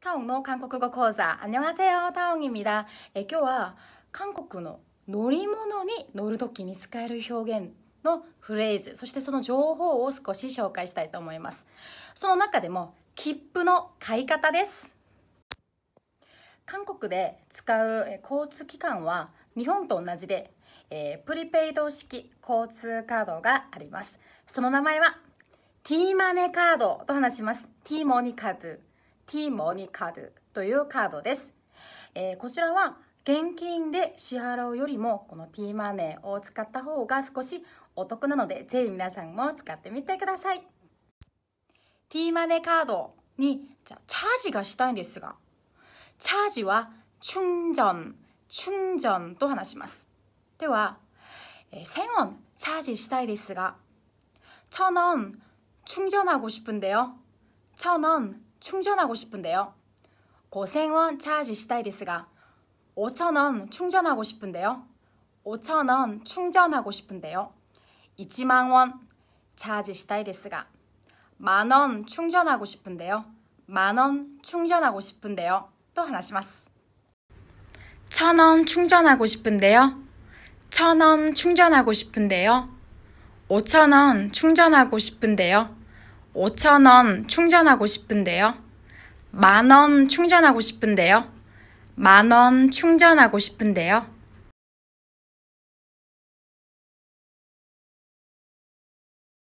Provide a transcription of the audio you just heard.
타옹の韓国語講座。안녕하세요입니다今日は韓国の乗り物に乗るときに使える表現のフレーズそしてその情報を少し紹介したいと思いますその中でも切符の買い方です韓国で使う交通機関は日本と同じで、えー、プリペイド式交通カードがありますその名前は T マネカードと話します T モニカードティモニカドというカードです、えー、こちらは現金で支払うよりもこの T マネーを使った方が少しお得なのでぜひ皆さんも使ってみてください T マネーカードにじゃチャージがしたいんですがチャージは충전충전と話しますでは、え1000チャージしたいですが1000원충전하고싶은데요1000원 충전하고 싶은데요. 고생원 차지 시다이ですが 5천원 충전하고 싶은데요. 5천원 충전하고 싶은데요. 1만원 차지 시다이ですが 만원 충전하고 싶은데요. 만원 충전하고 싶은데요. 또 하나 시마스. 천원 충전하고 싶은데요. 천원 충전하고 싶은데요. 5천원 충전하고 싶은데요. 5천원 충전하고 싶은데요. 만원 충전하고 싶은데요. 만원 충전하고 싶은데요.